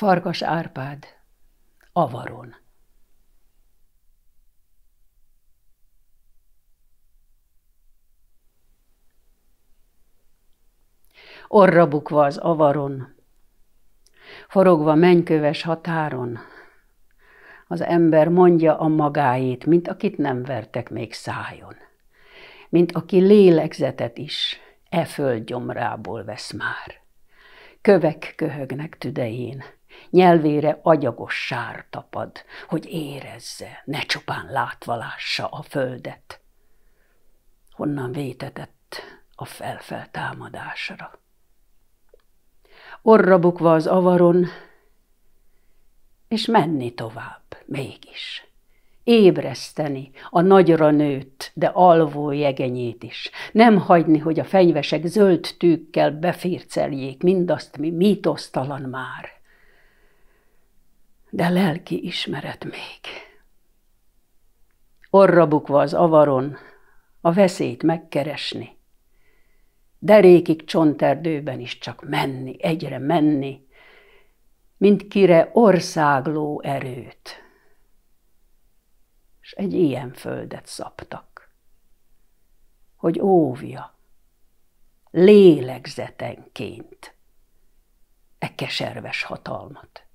Farkas Árpád, Avaron Orra bukva az avaron, forogva mennyköves határon, az ember mondja a magáét, mint akit nem vertek még szájon, mint aki lélegzetet is e föld gyomrából vesz már. Kövek köhögnek tüdején, nyelvére agyagos sár tapad, hogy érezze, ne csupán látva lássa a földet. Honnan vétetett a felfeltámadásra. Orra bukva az avaron, és menni tovább, mégis. Ébreszteni a nagyra nőtt, de alvó jegenyét is. Nem hagyni, hogy a fenyvesek zöld tűkkel beférceljék mindazt, mi mítosztalan már – de lelki ismeret még. Orra bukva az avaron, a veszélyt megkeresni. Derékig csonterdőben is csak menni, egyre menni, mint kire országló erőt. És egy ilyen földet szaptak, hogy óvja, lélegzetenként e keserves hatalmat.